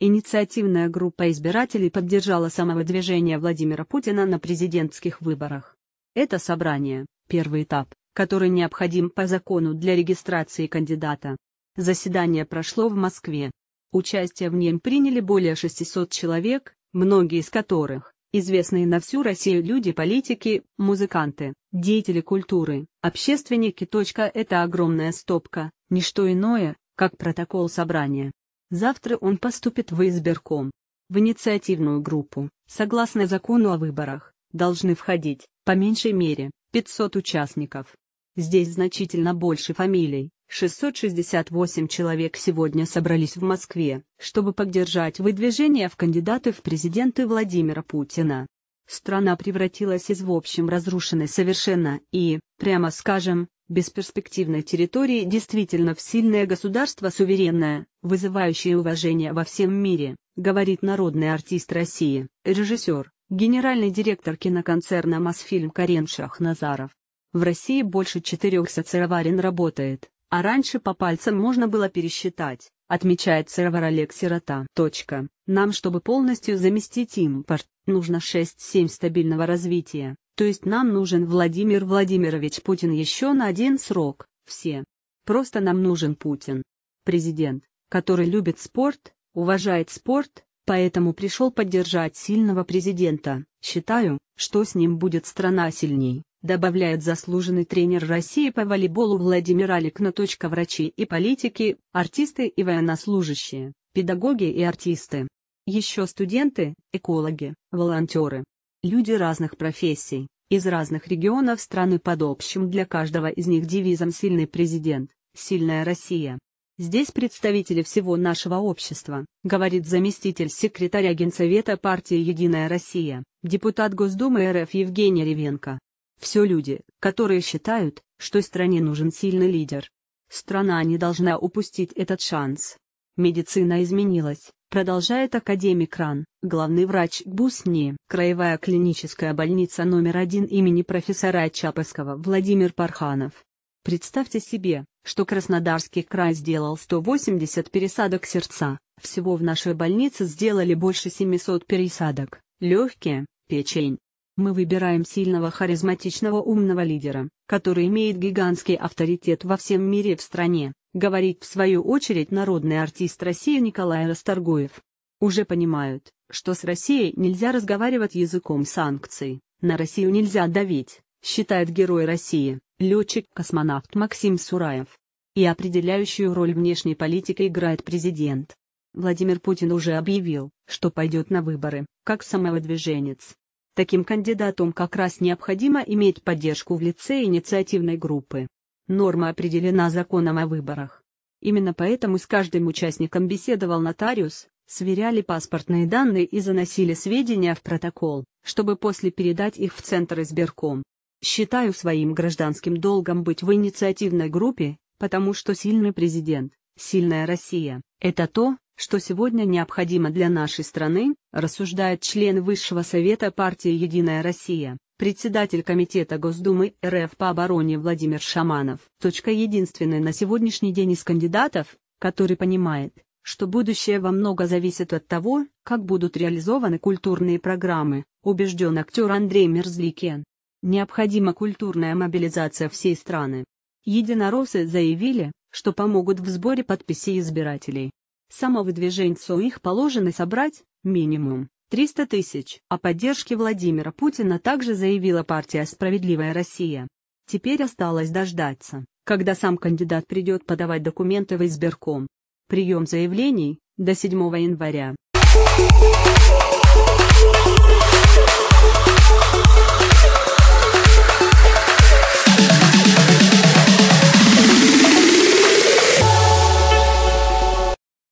Инициативная группа избирателей поддержала самого движения Владимира Путина на президентских выборах. Это собрание – первый этап, который необходим по закону для регистрации кандидата. Заседание прошло в Москве. Участие в нем приняли более 600 человек, многие из которых – известные на всю Россию люди-политики, музыканты, деятели культуры, общественники. Это огромная стопка, не что иное, как протокол собрания. Завтра он поступит в избирком. В инициативную группу, согласно закону о выборах, должны входить, по меньшей мере, 500 участников. Здесь значительно больше фамилий. 668 человек сегодня собрались в Москве, чтобы поддержать выдвижение в кандидаты в президенты Владимира Путина. Страна превратилась из в общем разрушенной совершенно и, прямо скажем, бесперспективной территории действительно в сильное государство суверенное, вызывающее уважение во всем мире, говорит народный артист России, режиссер, генеральный директор киноконцерна «Мосфильм» Карен Шахназаров. В России больше четырех сыроварен работает, а раньше по пальцам можно было пересчитать, отмечает сыровар Олег Сирота. Точка. Нам, чтобы полностью заместить импорт, нужно 6-7 стабильного развития, то есть нам нужен Владимир Владимирович Путин еще на один срок, все. Просто нам нужен Путин. Президент, который любит спорт, уважает спорт, поэтому пришел поддержать сильного президента. Считаю, что с ним будет страна сильней, добавляет заслуженный тренер России по волейболу Владимир Аликна. Врачи и политики, артисты и военнослужащие, педагоги и артисты. Еще студенты, экологи, волонтеры, Люди разных профессий, из разных регионов страны под общим для каждого из них девизом «Сильный президент, сильная Россия». Здесь представители всего нашего общества, говорит заместитель секретаря Генсовета партии «Единая Россия», депутат Госдумы РФ Евгений Ревенко. Все люди, которые считают, что стране нужен сильный лидер. Страна не должна упустить этот шанс. Медицина изменилась, Продолжает академик Ран, главный врач Бусни, краевая клиническая больница номер один имени профессора Чапаевского Владимир Парханов. Представьте себе, что Краснодарский край сделал 180 пересадок сердца, всего в нашей больнице сделали больше 700 пересадок, легкие, печень. Мы выбираем сильного харизматичного умного лидера, который имеет гигантский авторитет во всем мире и в стране говорит в свою очередь народный артист России Николай Расторгуев. Уже понимают, что с Россией нельзя разговаривать языком санкций, на Россию нельзя давить, считает герой России, летчик-космонавт Максим Сураев. И определяющую роль внешней политики играет президент. Владимир Путин уже объявил, что пойдет на выборы, как самовыдвиженец. Таким кандидатом как раз необходимо иметь поддержку в лице инициативной группы. Норма определена законом о выборах. Именно поэтому с каждым участником беседовал нотариус, сверяли паспортные данные и заносили сведения в протокол, чтобы после передать их в Центр избирком. Считаю своим гражданским долгом быть в инициативной группе, потому что сильный президент, сильная Россия – это то, что сегодня необходимо для нашей страны, рассуждает член Высшего Совета партии «Единая Россия» председатель Комитета Госдумы РФ по обороне Владимир Шаманов. Точка единственная на сегодняшний день из кандидатов, который понимает, что будущее во много зависит от того, как будут реализованы культурные программы, убежден актер Андрей Мерзликин. Необходима культурная мобилизация всей страны. Единороссы заявили, что помогут в сборе подписей избирателей. Самовыдвиженцу их положено собрать, минимум, 300 тысяч. О поддержке Владимира Путина также заявила партия «Справедливая Россия». Теперь осталось дождаться, когда сам кандидат придет подавать документы в избирком. Прием заявлений – до 7 января.